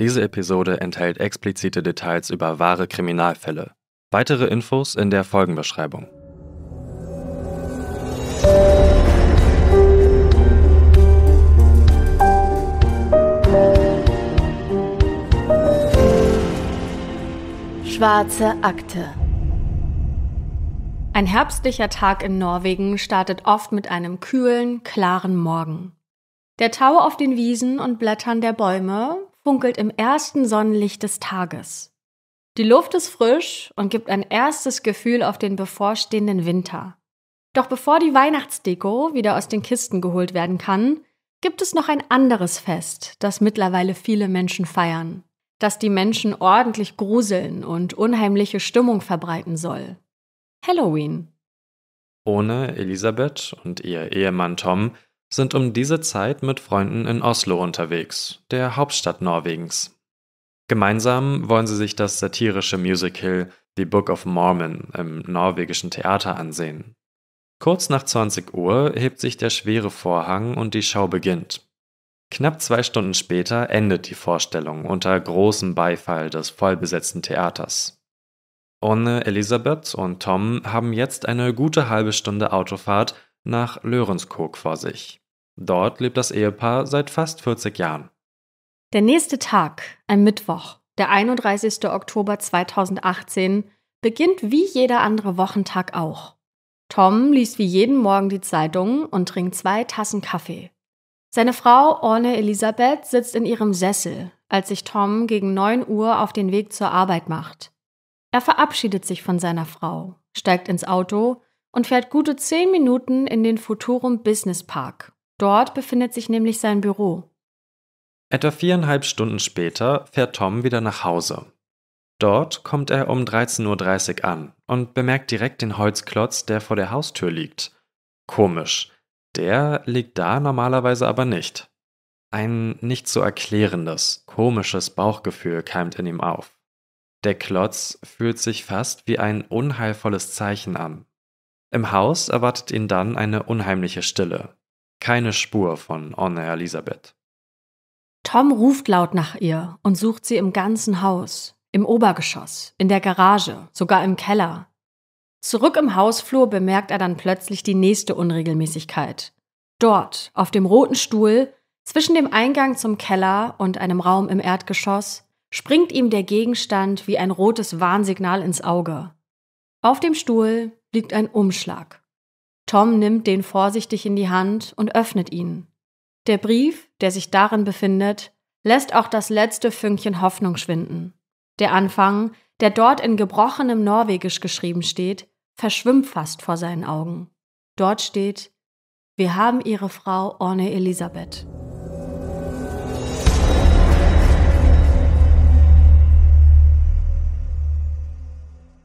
Diese Episode enthält explizite Details über wahre Kriminalfälle. Weitere Infos in der Folgenbeschreibung. Schwarze Akte Ein herbstlicher Tag in Norwegen startet oft mit einem kühlen, klaren Morgen. Der Tau auf den Wiesen und Blättern der Bäume funkelt im ersten Sonnenlicht des Tages. Die Luft ist frisch und gibt ein erstes Gefühl auf den bevorstehenden Winter. Doch bevor die Weihnachtsdeko wieder aus den Kisten geholt werden kann, gibt es noch ein anderes Fest, das mittlerweile viele Menschen feiern, das die Menschen ordentlich gruseln und unheimliche Stimmung verbreiten soll. Halloween. Ohne Elisabeth und ihr Ehemann Tom sind um diese Zeit mit Freunden in Oslo unterwegs, der Hauptstadt Norwegens. Gemeinsam wollen sie sich das satirische Musical The Book of Mormon im norwegischen Theater ansehen. Kurz nach 20 Uhr hebt sich der schwere Vorhang und die Show beginnt. Knapp zwei Stunden später endet die Vorstellung unter großem Beifall des vollbesetzten Theaters. Ohne Elisabeth und Tom haben jetzt eine gute halbe Stunde Autofahrt nach Lörenskog vor sich. Dort lebt das Ehepaar seit fast 40 Jahren. Der nächste Tag, ein Mittwoch, der 31. Oktober 2018, beginnt wie jeder andere Wochentag auch. Tom liest wie jeden Morgen die Zeitung und trinkt zwei Tassen Kaffee. Seine Frau Orne Elisabeth sitzt in ihrem Sessel, als sich Tom gegen 9 Uhr auf den Weg zur Arbeit macht. Er verabschiedet sich von seiner Frau, steigt ins Auto und fährt gute 10 Minuten in den Futurum Business Park. Dort befindet sich nämlich sein Büro. Etwa viereinhalb Stunden später fährt Tom wieder nach Hause. Dort kommt er um 13.30 Uhr an und bemerkt direkt den Holzklotz, der vor der Haustür liegt. Komisch, der liegt da normalerweise aber nicht. Ein nicht zu so erklärendes, komisches Bauchgefühl keimt in ihm auf. Der Klotz fühlt sich fast wie ein unheilvolles Zeichen an im Haus erwartet ihn dann eine unheimliche Stille. Keine Spur von Anna Elisabeth. Tom ruft laut nach ihr und sucht sie im ganzen Haus, im Obergeschoss, in der Garage, sogar im Keller. Zurück im Hausflur bemerkt er dann plötzlich die nächste Unregelmäßigkeit. Dort, auf dem roten Stuhl, zwischen dem Eingang zum Keller und einem Raum im Erdgeschoss, springt ihm der Gegenstand wie ein rotes Warnsignal ins Auge. Auf dem Stuhl liegt ein Umschlag. Tom nimmt den vorsichtig in die Hand und öffnet ihn. Der Brief, der sich darin befindet, lässt auch das letzte Fünkchen Hoffnung schwinden. Der Anfang, der dort in gebrochenem Norwegisch geschrieben steht, verschwimmt fast vor seinen Augen. Dort steht, wir haben ihre Frau Orne Elisabeth.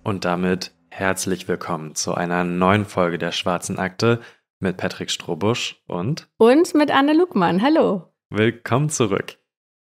Und damit Herzlich willkommen zu einer neuen Folge der Schwarzen Akte mit Patrick Strohbusch und und mit Anne Lugmann. Hallo. Willkommen zurück.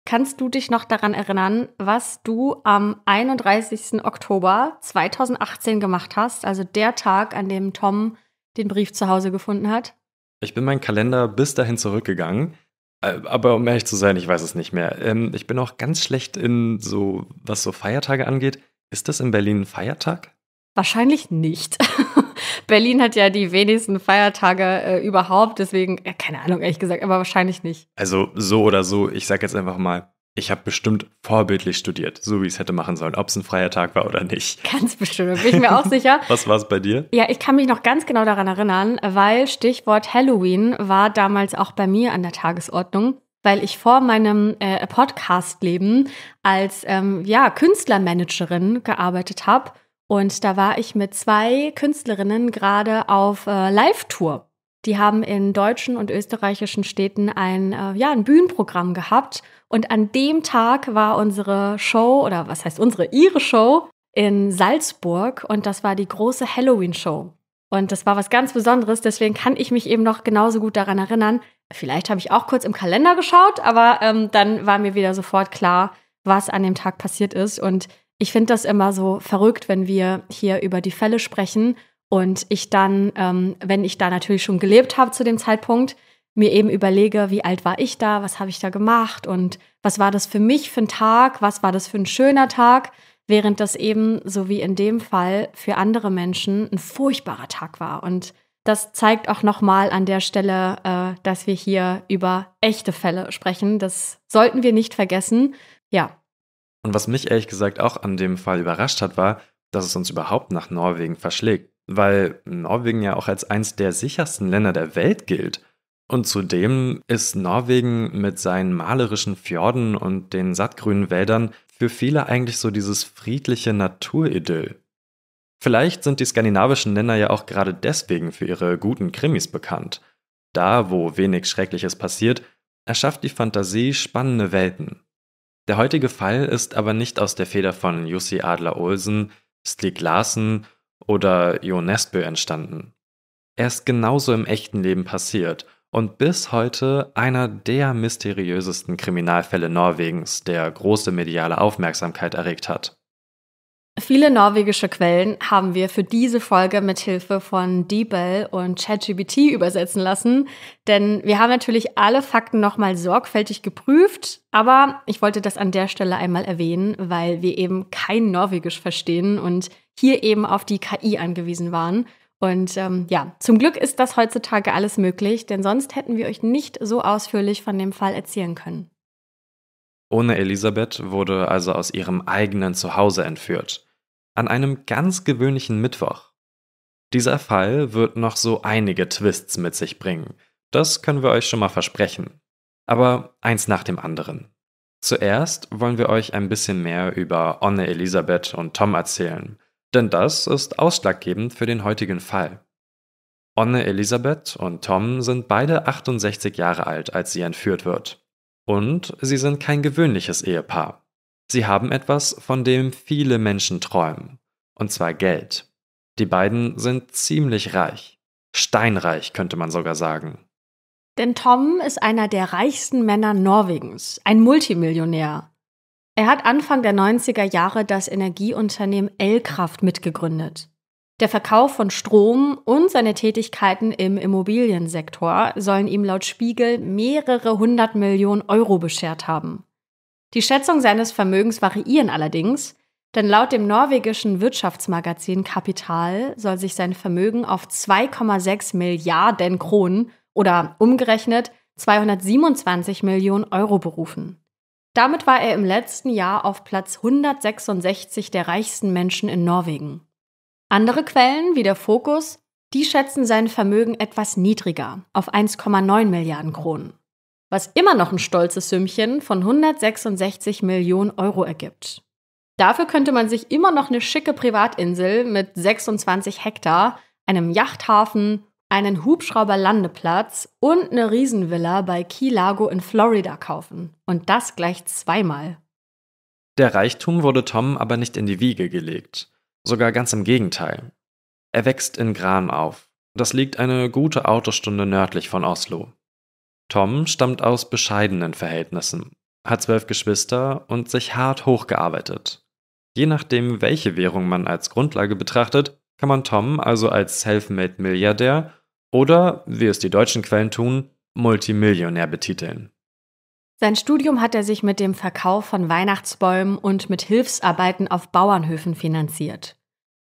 Kannst du dich noch daran erinnern, was du am 31. Oktober 2018 gemacht hast, also der Tag, an dem Tom den Brief zu Hause gefunden hat? Ich bin meinen Kalender bis dahin zurückgegangen. Äh, aber um ehrlich zu sein, ich weiß es nicht mehr. Ähm, ich bin auch ganz schlecht in so, was so Feiertage angeht. Ist das in Berlin ein Feiertag? Wahrscheinlich nicht. Berlin hat ja die wenigsten Feiertage äh, überhaupt, deswegen, äh, keine Ahnung, ehrlich gesagt, aber wahrscheinlich nicht. Also so oder so, ich sage jetzt einfach mal, ich habe bestimmt vorbildlich studiert, so wie ich es hätte machen sollen, ob es ein freier Tag war oder nicht. Ganz bestimmt, bin ich mir auch sicher. Was war es bei dir? Ja, ich kann mich noch ganz genau daran erinnern, weil Stichwort Halloween war damals auch bei mir an der Tagesordnung weil ich vor meinem äh, Podcast-Leben als ähm, ja, Künstlermanagerin gearbeitet habe und da war ich mit zwei Künstlerinnen gerade auf äh, Live-Tour. Die haben in deutschen und österreichischen Städten ein, äh, ja, ein Bühnenprogramm gehabt. Und an dem Tag war unsere Show, oder was heißt unsere, ihre Show in Salzburg. Und das war die große Halloween-Show. Und das war was ganz Besonderes. Deswegen kann ich mich eben noch genauso gut daran erinnern. Vielleicht habe ich auch kurz im Kalender geschaut, aber ähm, dann war mir wieder sofort klar, was an dem Tag passiert ist. Und ich finde das immer so verrückt, wenn wir hier über die Fälle sprechen und ich dann, ähm, wenn ich da natürlich schon gelebt habe zu dem Zeitpunkt, mir eben überlege, wie alt war ich da, was habe ich da gemacht und was war das für mich für ein Tag, was war das für ein schöner Tag, während das eben, so wie in dem Fall, für andere Menschen ein furchtbarer Tag war. Und das zeigt auch nochmal an der Stelle, äh, dass wir hier über echte Fälle sprechen. Das sollten wir nicht vergessen. Ja, und was mich ehrlich gesagt auch an dem Fall überrascht hat, war, dass es uns überhaupt nach Norwegen verschlägt, weil Norwegen ja auch als eines der sichersten Länder der Welt gilt. Und zudem ist Norwegen mit seinen malerischen Fjorden und den sattgrünen Wäldern für viele eigentlich so dieses friedliche Naturidyll. Vielleicht sind die skandinavischen Länder ja auch gerade deswegen für ihre guten Krimis bekannt. Da, wo wenig Schreckliches passiert, erschafft die Fantasie spannende Welten. Der heutige Fall ist aber nicht aus der Feder von Jussi Adler-Olsen, Stieg Larsen oder Jo Nesbø entstanden. Er ist genauso im echten Leben passiert und bis heute einer der mysteriösesten Kriminalfälle Norwegens, der große mediale Aufmerksamkeit erregt hat. Viele norwegische Quellen haben wir für diese Folge mit Hilfe von DeepL und ChatGPT übersetzen lassen, denn wir haben natürlich alle Fakten nochmal sorgfältig geprüft, aber ich wollte das an der Stelle einmal erwähnen, weil wir eben kein Norwegisch verstehen und hier eben auf die KI angewiesen waren. Und ähm, ja, zum Glück ist das heutzutage alles möglich, denn sonst hätten wir euch nicht so ausführlich von dem Fall erzählen können. Ohne Elisabeth wurde also aus ihrem eigenen Zuhause entführt an einem ganz gewöhnlichen Mittwoch. Dieser Fall wird noch so einige Twists mit sich bringen, das können wir euch schon mal versprechen. Aber eins nach dem anderen. Zuerst wollen wir euch ein bisschen mehr über Onne Elisabeth und Tom erzählen, denn das ist ausschlaggebend für den heutigen Fall. Onne Elisabeth und Tom sind beide 68 Jahre alt, als sie entführt wird. Und sie sind kein gewöhnliches Ehepaar. Sie haben etwas, von dem viele Menschen träumen, und zwar Geld. Die beiden sind ziemlich reich. Steinreich könnte man sogar sagen. Denn Tom ist einer der reichsten Männer Norwegens, ein Multimillionär. Er hat Anfang der 90er Jahre das Energieunternehmen Elkraft mitgegründet. Der Verkauf von Strom und seine Tätigkeiten im Immobiliensektor sollen ihm laut Spiegel mehrere hundert Millionen Euro beschert haben. Die Schätzungen seines Vermögens variieren allerdings, denn laut dem norwegischen Wirtschaftsmagazin Kapital soll sich sein Vermögen auf 2,6 Milliarden Kronen oder umgerechnet 227 Millionen Euro berufen. Damit war er im letzten Jahr auf Platz 166 der reichsten Menschen in Norwegen. Andere Quellen, wie der Fokus, die schätzen sein Vermögen etwas niedriger, auf 1,9 Milliarden Kronen was immer noch ein stolzes Sümmchen von 166 Millionen Euro ergibt. Dafür könnte man sich immer noch eine schicke Privatinsel mit 26 Hektar, einem Yachthafen, einen Hubschrauberlandeplatz und eine Riesenvilla bei Key Lago in Florida kaufen. Und das gleich zweimal. Der Reichtum wurde Tom aber nicht in die Wiege gelegt. Sogar ganz im Gegenteil. Er wächst in Gran auf. Das liegt eine gute Autostunde nördlich von Oslo. Tom stammt aus bescheidenen Verhältnissen, hat zwölf Geschwister und sich hart hochgearbeitet. Je nachdem, welche Währung man als Grundlage betrachtet, kann man Tom also als self made milliardär oder, wie es die deutschen Quellen tun, Multimillionär betiteln. Sein Studium hat er sich mit dem Verkauf von Weihnachtsbäumen und mit Hilfsarbeiten auf Bauernhöfen finanziert.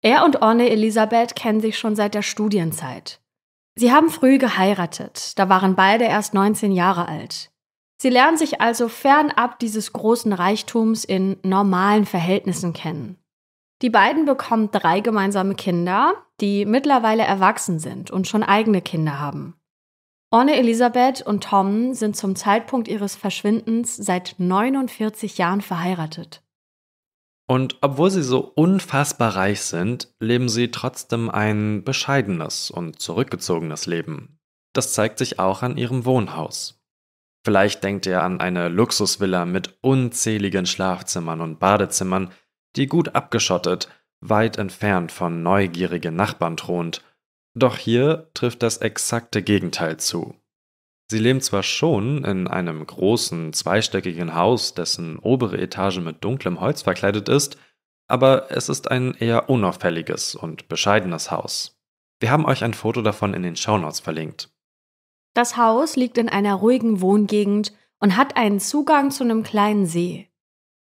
Er und Orne Elisabeth kennen sich schon seit der Studienzeit. Sie haben früh geheiratet, da waren beide erst 19 Jahre alt. Sie lernen sich also fernab dieses großen Reichtums in normalen Verhältnissen kennen. Die beiden bekommen drei gemeinsame Kinder, die mittlerweile erwachsen sind und schon eigene Kinder haben. Orne Elisabeth und Tom sind zum Zeitpunkt ihres Verschwindens seit 49 Jahren verheiratet. Und obwohl sie so unfassbar reich sind, leben sie trotzdem ein bescheidenes und zurückgezogenes Leben. Das zeigt sich auch an ihrem Wohnhaus. Vielleicht denkt ihr an eine Luxusvilla mit unzähligen Schlafzimmern und Badezimmern, die gut abgeschottet, weit entfernt von neugierigen Nachbarn thront. Doch hier trifft das exakte Gegenteil zu. Sie leben zwar schon in einem großen, zweistöckigen Haus, dessen obere Etage mit dunklem Holz verkleidet ist, aber es ist ein eher unauffälliges und bescheidenes Haus. Wir haben euch ein Foto davon in den Shownotes verlinkt. Das Haus liegt in einer ruhigen Wohngegend und hat einen Zugang zu einem kleinen See.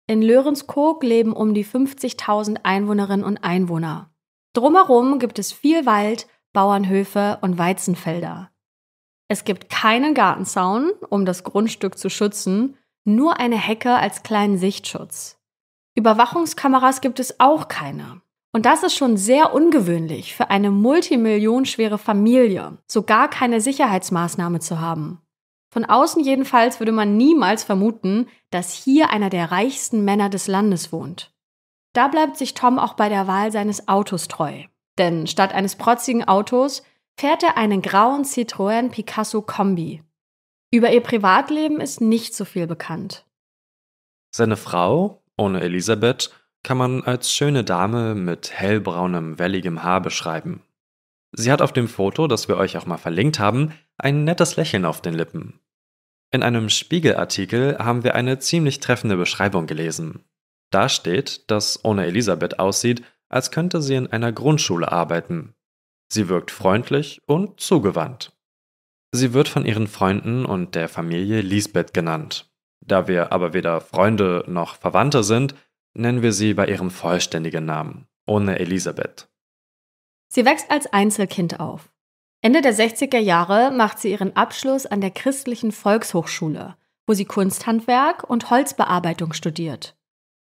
In Lörenskog leben um die 50.000 Einwohnerinnen und Einwohner. Drumherum gibt es viel Wald, Bauernhöfe und Weizenfelder. Es gibt keinen Gartenzaun, um das Grundstück zu schützen, nur eine Hecke als kleinen Sichtschutz. Überwachungskameras gibt es auch keine. Und das ist schon sehr ungewöhnlich für eine multimillionenschwere Familie, so gar keine Sicherheitsmaßnahme zu haben. Von außen jedenfalls würde man niemals vermuten, dass hier einer der reichsten Männer des Landes wohnt. Da bleibt sich Tom auch bei der Wahl seines Autos treu. Denn statt eines protzigen Autos fährt er einen grauen Citroën Picasso Kombi. Über ihr Privatleben ist nicht so viel bekannt. Seine Frau, ohne Elisabeth, kann man als schöne Dame mit hellbraunem, welligem Haar beschreiben. Sie hat auf dem Foto, das wir euch auch mal verlinkt haben, ein nettes Lächeln auf den Lippen. In einem Spiegelartikel haben wir eine ziemlich treffende Beschreibung gelesen. Da steht, dass ohne Elisabeth aussieht, als könnte sie in einer Grundschule arbeiten. Sie wirkt freundlich und zugewandt. Sie wird von ihren Freunden und der Familie Lisbeth genannt. Da wir aber weder Freunde noch Verwandte sind, nennen wir sie bei ihrem vollständigen Namen, ohne Elisabeth. Sie wächst als Einzelkind auf. Ende der 60er Jahre macht sie ihren Abschluss an der Christlichen Volkshochschule, wo sie Kunsthandwerk und Holzbearbeitung studiert.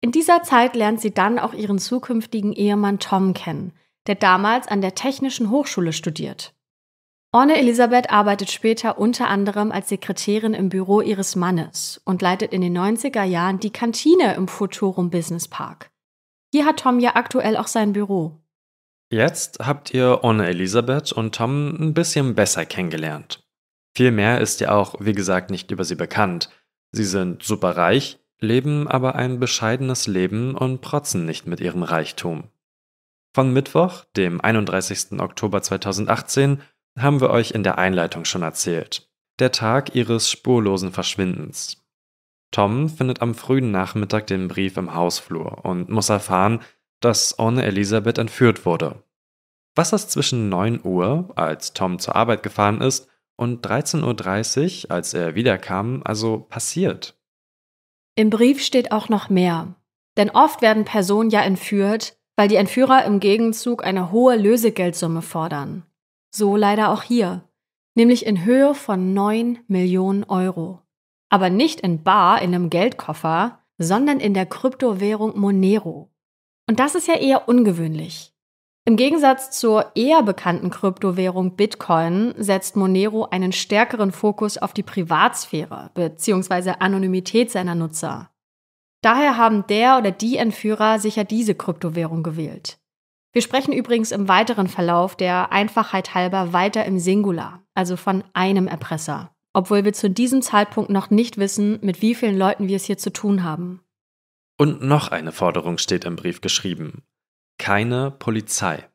In dieser Zeit lernt sie dann auch ihren zukünftigen Ehemann Tom kennen, der damals an der Technischen Hochschule studiert. Orne Elisabeth arbeitet später unter anderem als Sekretärin im Büro ihres Mannes und leitet in den 90er Jahren die Kantine im Futurum Business Park. Hier hat Tom ja aktuell auch sein Büro. Jetzt habt ihr Orne Elisabeth und Tom ein bisschen besser kennengelernt. Viel mehr ist ja auch, wie gesagt, nicht über sie bekannt. Sie sind super reich, leben aber ein bescheidenes Leben und protzen nicht mit ihrem Reichtum. Von Mittwoch, dem 31. Oktober 2018, haben wir euch in der Einleitung schon erzählt. Der Tag ihres spurlosen Verschwindens. Tom findet am frühen Nachmittag den Brief im Hausflur und muss erfahren, dass Orne Elisabeth entführt wurde. Was es zwischen 9 Uhr, als Tom zur Arbeit gefahren ist, und 13.30 Uhr, als er wiederkam, also passiert. Im Brief steht auch noch mehr. Denn oft werden Personen ja entführt, weil die Entführer im Gegenzug eine hohe Lösegeldsumme fordern. So leider auch hier, nämlich in Höhe von 9 Millionen Euro. Aber nicht in Bar in einem Geldkoffer, sondern in der Kryptowährung Monero. Und das ist ja eher ungewöhnlich. Im Gegensatz zur eher bekannten Kryptowährung Bitcoin setzt Monero einen stärkeren Fokus auf die Privatsphäre bzw. Anonymität seiner Nutzer. Daher haben der oder die Entführer sicher diese Kryptowährung gewählt. Wir sprechen übrigens im weiteren Verlauf der Einfachheit halber weiter im Singular, also von einem Erpresser, obwohl wir zu diesem Zeitpunkt noch nicht wissen, mit wie vielen Leuten wir es hier zu tun haben. Und noch eine Forderung steht im Brief geschrieben. Keine Polizei.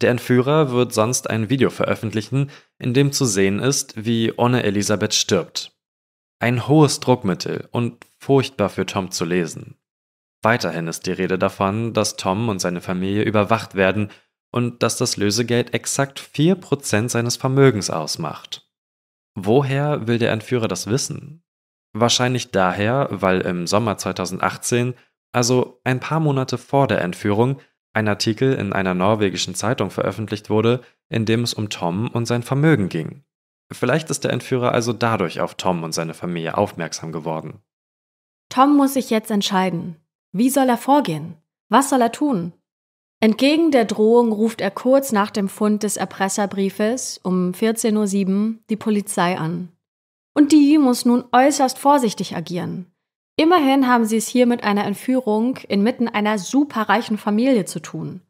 Der Entführer wird sonst ein Video veröffentlichen, in dem zu sehen ist, wie Onne Elisabeth stirbt. Ein hohes Druckmittel und furchtbar für Tom zu lesen. Weiterhin ist die Rede davon, dass Tom und seine Familie überwacht werden und dass das Lösegeld exakt 4% seines Vermögens ausmacht. Woher will der Entführer das wissen? Wahrscheinlich daher, weil im Sommer 2018, also ein paar Monate vor der Entführung, ein Artikel in einer norwegischen Zeitung veröffentlicht wurde, in dem es um Tom und sein Vermögen ging. Vielleicht ist der Entführer also dadurch auf Tom und seine Familie aufmerksam geworden. Tom muss sich jetzt entscheiden. Wie soll er vorgehen? Was soll er tun? Entgegen der Drohung ruft er kurz nach dem Fund des Erpresserbriefes um 14.07 Uhr die Polizei an. Und die muss nun äußerst vorsichtig agieren. Immerhin haben sie es hier mit einer Entführung inmitten einer superreichen Familie zu tun.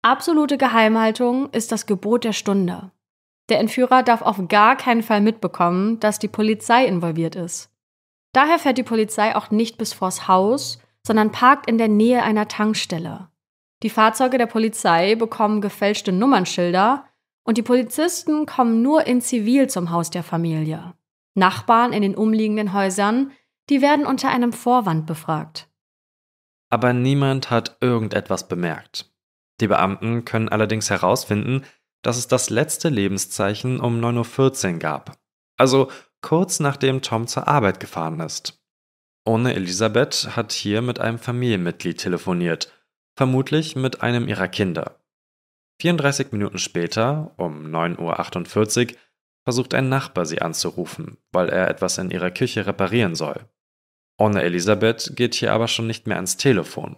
Absolute Geheimhaltung ist das Gebot der Stunde. Der Entführer darf auf gar keinen Fall mitbekommen, dass die Polizei involviert ist. Daher fährt die Polizei auch nicht bis vors Haus, sondern parkt in der Nähe einer Tankstelle. Die Fahrzeuge der Polizei bekommen gefälschte Nummernschilder und die Polizisten kommen nur in Zivil zum Haus der Familie. Nachbarn in den umliegenden Häusern, die werden unter einem Vorwand befragt. Aber niemand hat irgendetwas bemerkt. Die Beamten können allerdings herausfinden, dass es das letzte Lebenszeichen um 9.14 Uhr gab. Also kurz nachdem Tom zur Arbeit gefahren ist. Ohne Elisabeth hat hier mit einem Familienmitglied telefoniert, vermutlich mit einem ihrer Kinder. 34 Minuten später, um 9.48 Uhr, versucht ein Nachbar sie anzurufen, weil er etwas in ihrer Küche reparieren soll. Ohne Elisabeth geht hier aber schon nicht mehr ans Telefon.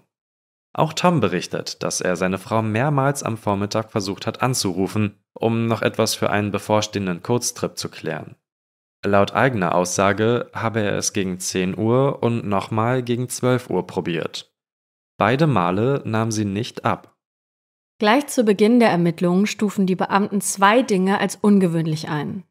Auch Tom berichtet, dass er seine Frau mehrmals am Vormittag versucht hat anzurufen, um noch etwas für einen bevorstehenden Kurztrip zu klären. Laut eigener Aussage habe er es gegen 10 Uhr und nochmal gegen 12 Uhr probiert. Beide Male nahm sie nicht ab. Gleich zu Beginn der Ermittlungen stufen die Beamten zwei Dinge als ungewöhnlich ein.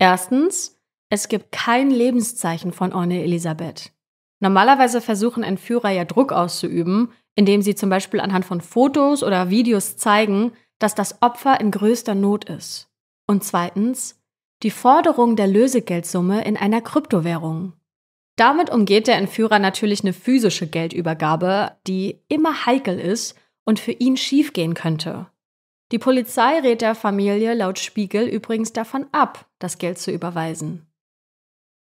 Erstens, es gibt kein Lebenszeichen von Orne Elisabeth. Normalerweise versuchen Entführer ja Druck auszuüben, indem sie zum Beispiel anhand von Fotos oder Videos zeigen, dass das Opfer in größter Not ist. Und zweitens, die Forderung der Lösegeldsumme in einer Kryptowährung. Damit umgeht der Entführer natürlich eine physische Geldübergabe, die immer heikel ist und für ihn schiefgehen könnte. Die Polizei rät der Familie laut Spiegel übrigens davon ab, das Geld zu überweisen.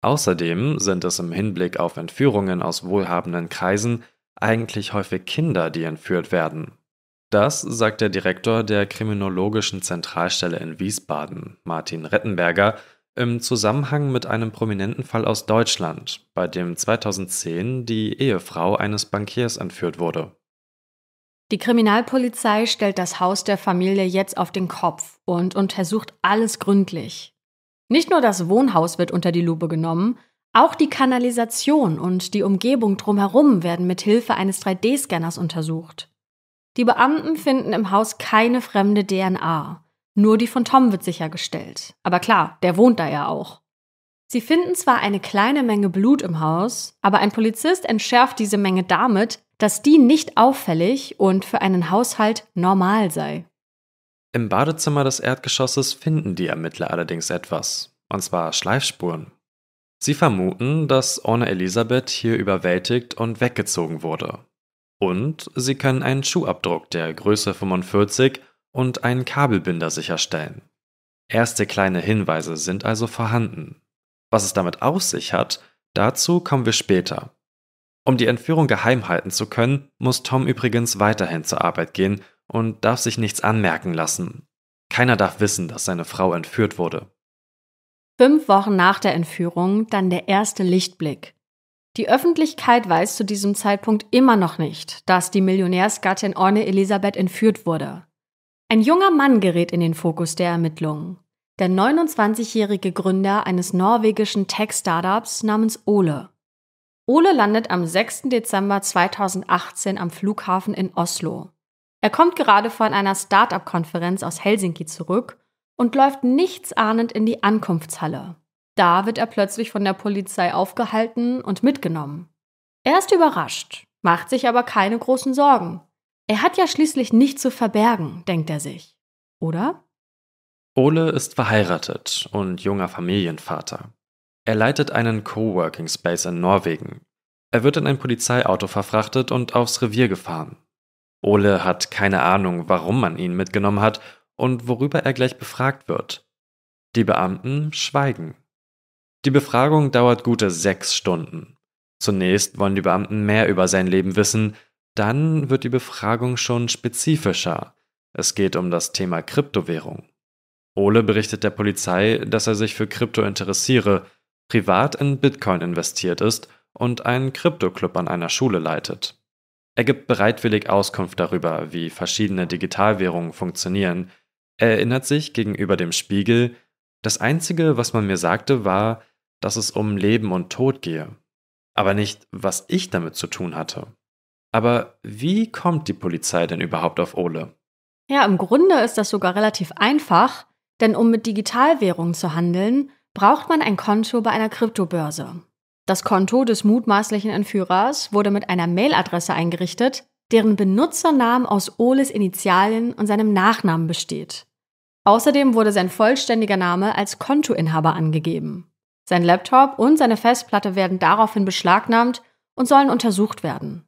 Außerdem sind es im Hinblick auf Entführungen aus wohlhabenden Kreisen eigentlich häufig Kinder, die entführt werden. Das sagt der Direktor der Kriminologischen Zentralstelle in Wiesbaden, Martin Rettenberger, im Zusammenhang mit einem prominenten Fall aus Deutschland, bei dem 2010 die Ehefrau eines Bankiers entführt wurde. Die Kriminalpolizei stellt das Haus der Familie jetzt auf den Kopf und untersucht alles gründlich. Nicht nur das Wohnhaus wird unter die Lupe genommen, auch die Kanalisation und die Umgebung drumherum werden mit Hilfe eines 3D-Scanners untersucht. Die Beamten finden im Haus keine fremde DNA. Nur die von Tom wird sichergestellt. Aber klar, der wohnt da ja auch. Sie finden zwar eine kleine Menge Blut im Haus, aber ein Polizist entschärft diese Menge damit, dass die nicht auffällig und für einen Haushalt normal sei. Im Badezimmer des Erdgeschosses finden die Ermittler allerdings etwas, und zwar Schleifspuren. Sie vermuten, dass Orne Elisabeth hier überwältigt und weggezogen wurde. Und sie können einen Schuhabdruck der Größe 45 und einen Kabelbinder sicherstellen. Erste kleine Hinweise sind also vorhanden. Was es damit auf sich hat, dazu kommen wir später. Um die Entführung geheim halten zu können, muss Tom übrigens weiterhin zur Arbeit gehen und darf sich nichts anmerken lassen. Keiner darf wissen, dass seine Frau entführt wurde. Fünf Wochen nach der Entführung dann der erste Lichtblick. Die Öffentlichkeit weiß zu diesem Zeitpunkt immer noch nicht, dass die Millionärsgattin Orne Elisabeth entführt wurde. Ein junger Mann gerät in den Fokus der Ermittlungen. Der 29-jährige Gründer eines norwegischen Tech-Startups namens Ole. Ole landet am 6. Dezember 2018 am Flughafen in Oslo. Er kommt gerade von einer startup konferenz aus Helsinki zurück und läuft nichtsahnend in die Ankunftshalle. Da wird er plötzlich von der Polizei aufgehalten und mitgenommen. Er ist überrascht, macht sich aber keine großen Sorgen. Er hat ja schließlich nichts zu verbergen, denkt er sich. Oder? Ole ist verheiratet und junger Familienvater. Er leitet einen Coworking Space in Norwegen. Er wird in ein Polizeiauto verfrachtet und aufs Revier gefahren. Ole hat keine Ahnung, warum man ihn mitgenommen hat und worüber er gleich befragt wird. Die Beamten schweigen. Die Befragung dauert gute sechs Stunden. Zunächst wollen die Beamten mehr über sein Leben wissen, dann wird die Befragung schon spezifischer. Es geht um das Thema Kryptowährung. Ole berichtet der Polizei, dass er sich für Krypto interessiere, privat in Bitcoin investiert ist und einen Krypto-Club an einer Schule leitet. Er gibt bereitwillig Auskunft darüber, wie verschiedene Digitalwährungen funktionieren, er erinnert sich gegenüber dem Spiegel, das Einzige, was man mir sagte, war, dass es um Leben und Tod gehe, aber nicht, was ich damit zu tun hatte. Aber wie kommt die Polizei denn überhaupt auf Ole? Ja, im Grunde ist das sogar relativ einfach, denn um mit Digitalwährungen zu handeln, braucht man ein Konto bei einer Kryptobörse. Das Konto des mutmaßlichen Entführers wurde mit einer Mailadresse eingerichtet, deren Benutzernamen aus Oles Initialen und seinem Nachnamen besteht. Außerdem wurde sein vollständiger Name als Kontoinhaber angegeben. Sein Laptop und seine Festplatte werden daraufhin beschlagnahmt und sollen untersucht werden.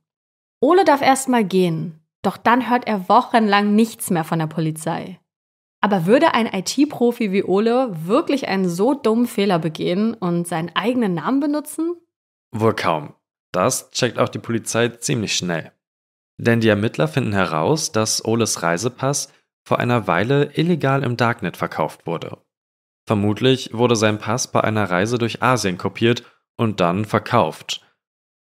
Ole darf erstmal gehen, doch dann hört er wochenlang nichts mehr von der Polizei. Aber würde ein IT-Profi wie Ole wirklich einen so dummen Fehler begehen und seinen eigenen Namen benutzen? Wohl kaum. Das checkt auch die Polizei ziemlich schnell. Denn die Ermittler finden heraus, dass Oles Reisepass vor einer Weile illegal im Darknet verkauft wurde. Vermutlich wurde sein Pass bei einer Reise durch Asien kopiert und dann verkauft.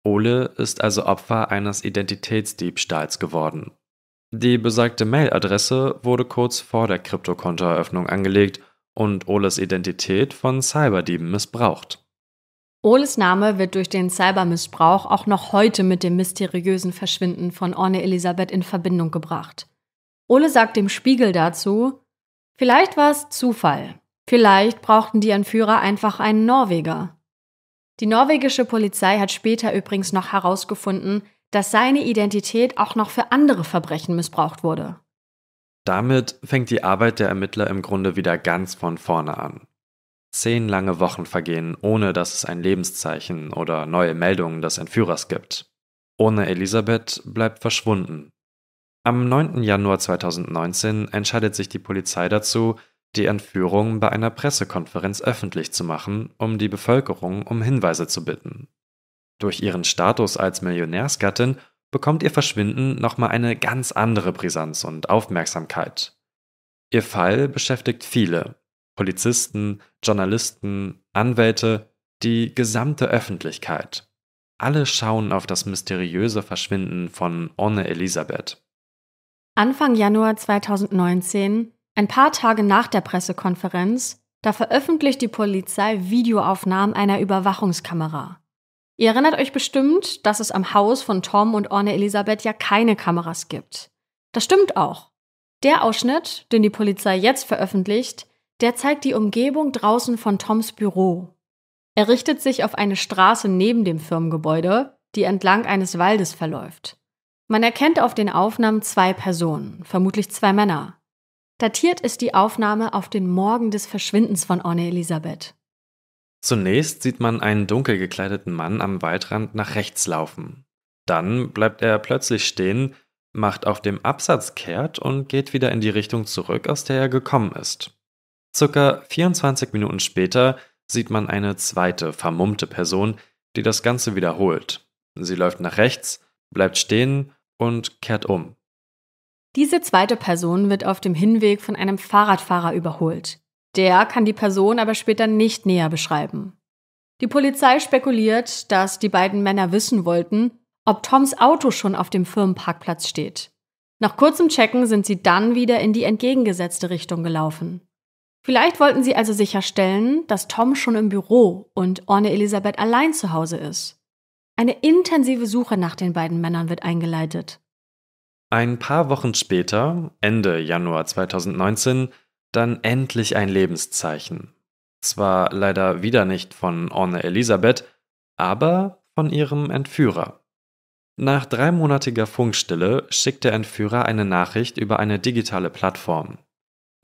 Ole ist also Opfer eines Identitätsdiebstahls geworden. Die besagte Mailadresse wurde kurz vor der Kryptokontoeröffnung angelegt und Oles Identität von Cyberdieben missbraucht. Oles Name wird durch den Cybermissbrauch auch noch heute mit dem mysteriösen Verschwinden von Orne Elisabeth in Verbindung gebracht. Ole sagt dem Spiegel dazu, vielleicht war es Zufall. Vielleicht brauchten die Anführer einfach einen Norweger. Die norwegische Polizei hat später übrigens noch herausgefunden, dass seine Identität auch noch für andere Verbrechen missbraucht wurde. Damit fängt die Arbeit der Ermittler im Grunde wieder ganz von vorne an. Zehn lange Wochen vergehen, ohne dass es ein Lebenszeichen oder neue Meldungen des Entführers gibt. Ohne Elisabeth bleibt verschwunden am 9. Januar 2019 entscheidet sich die Polizei dazu, die Entführung bei einer Pressekonferenz öffentlich zu machen, um die Bevölkerung um Hinweise zu bitten. Durch ihren Status als Millionärsgattin bekommt ihr Verschwinden nochmal eine ganz andere Brisanz und Aufmerksamkeit. Ihr Fall beschäftigt viele Polizisten, Journalisten, Anwälte, die gesamte Öffentlichkeit. Alle schauen auf das mysteriöse Verschwinden von Onne Elisabeth. Anfang Januar 2019, ein paar Tage nach der Pressekonferenz, da veröffentlicht die Polizei Videoaufnahmen einer Überwachungskamera. Ihr erinnert euch bestimmt, dass es am Haus von Tom und Orne Elisabeth ja keine Kameras gibt. Das stimmt auch. Der Ausschnitt, den die Polizei jetzt veröffentlicht, der zeigt die Umgebung draußen von Toms Büro. Er richtet sich auf eine Straße neben dem Firmengebäude, die entlang eines Waldes verläuft. Man erkennt auf den Aufnahmen zwei Personen, vermutlich zwei Männer. Datiert ist die Aufnahme auf den Morgen des Verschwindens von Orne Elisabeth. Zunächst sieht man einen dunkel gekleideten Mann am Waldrand nach rechts laufen. Dann bleibt er plötzlich stehen, macht auf dem Absatz kehrt und geht wieder in die Richtung zurück, aus der er gekommen ist. Circa 24 Minuten später sieht man eine zweite, vermummte Person, die das Ganze wiederholt. Sie läuft nach rechts, bleibt stehen und kehrt um. Diese zweite Person wird auf dem Hinweg von einem Fahrradfahrer überholt. Der kann die Person aber später nicht näher beschreiben. Die Polizei spekuliert, dass die beiden Männer wissen wollten, ob Toms Auto schon auf dem Firmenparkplatz steht. Nach kurzem Checken sind sie dann wieder in die entgegengesetzte Richtung gelaufen. Vielleicht wollten sie also sicherstellen, dass Tom schon im Büro und Orne Elisabeth allein zu Hause ist. Eine intensive Suche nach den beiden Männern wird eingeleitet. Ein paar Wochen später, Ende Januar 2019, dann endlich ein Lebenszeichen. Zwar leider wieder nicht von Orne Elisabeth, aber von ihrem Entführer. Nach dreimonatiger Funkstille schickt der Entführer eine Nachricht über eine digitale Plattform.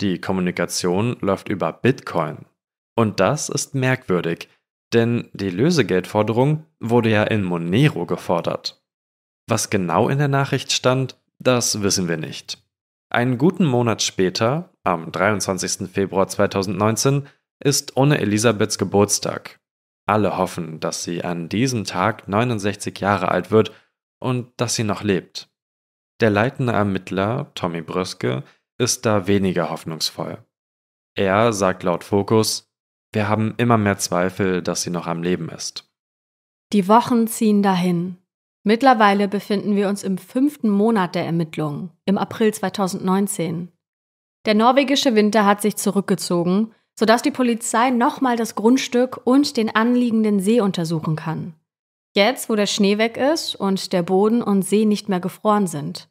Die Kommunikation läuft über Bitcoin. Und das ist merkwürdig, denn die Lösegeldforderung wurde ja in Monero gefordert. Was genau in der Nachricht stand, das wissen wir nicht. Einen guten Monat später, am 23. Februar 2019, ist ohne Elisabeths Geburtstag. Alle hoffen, dass sie an diesem Tag 69 Jahre alt wird und dass sie noch lebt. Der leitende Ermittler, Tommy Bröske, ist da weniger hoffnungsvoll. Er sagt laut Fokus, wir haben immer mehr Zweifel, dass sie noch am Leben ist. Die Wochen ziehen dahin. Mittlerweile befinden wir uns im fünften Monat der Ermittlungen, im April 2019. Der norwegische Winter hat sich zurückgezogen, sodass die Polizei nochmal das Grundstück und den anliegenden See untersuchen kann. Jetzt, wo der Schnee weg ist und der Boden und See nicht mehr gefroren sind.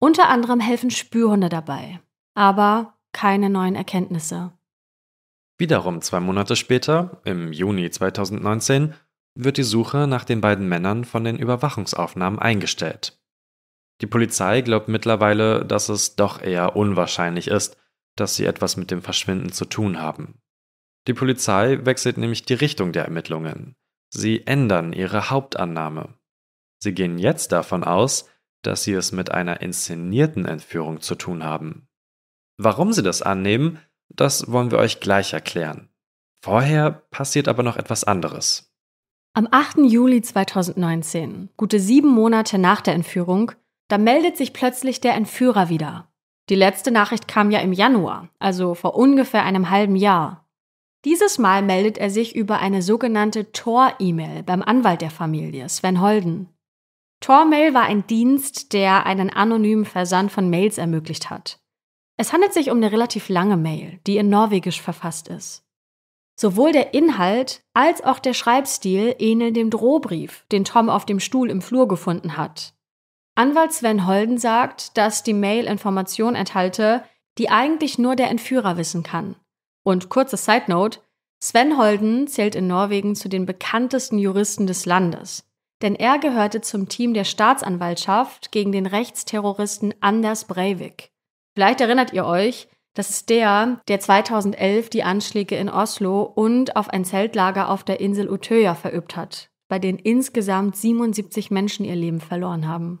Unter anderem helfen Spürhunde dabei, aber keine neuen Erkenntnisse. Wiederum zwei Monate später, im Juni 2019, wird die Suche nach den beiden Männern von den Überwachungsaufnahmen eingestellt. Die Polizei glaubt mittlerweile, dass es doch eher unwahrscheinlich ist, dass sie etwas mit dem Verschwinden zu tun haben. Die Polizei wechselt nämlich die Richtung der Ermittlungen. Sie ändern ihre Hauptannahme. Sie gehen jetzt davon aus, dass sie es mit einer inszenierten Entführung zu tun haben. Warum sie das annehmen, das wollen wir euch gleich erklären. Vorher passiert aber noch etwas anderes. Am 8. Juli 2019, gute sieben Monate nach der Entführung, da meldet sich plötzlich der Entführer wieder. Die letzte Nachricht kam ja im Januar, also vor ungefähr einem halben Jahr. Dieses Mal meldet er sich über eine sogenannte Tor-E-Mail beim Anwalt der Familie, Sven Holden. Tor-Mail war ein Dienst, der einen anonymen Versand von Mails ermöglicht hat. Es handelt sich um eine relativ lange Mail, die in Norwegisch verfasst ist. Sowohl der Inhalt als auch der Schreibstil ähneln dem Drohbrief, den Tom auf dem Stuhl im Flur gefunden hat. Anwalt Sven Holden sagt, dass die Mail Informationen enthalte, die eigentlich nur der Entführer wissen kann. Und kurze Side Note, Sven Holden zählt in Norwegen zu den bekanntesten Juristen des Landes, denn er gehörte zum Team der Staatsanwaltschaft gegen den Rechtsterroristen Anders Breivik. Vielleicht erinnert ihr euch, das ist der, der 2011 die Anschläge in Oslo und auf ein Zeltlager auf der Insel Utöya verübt hat, bei denen insgesamt 77 Menschen ihr Leben verloren haben.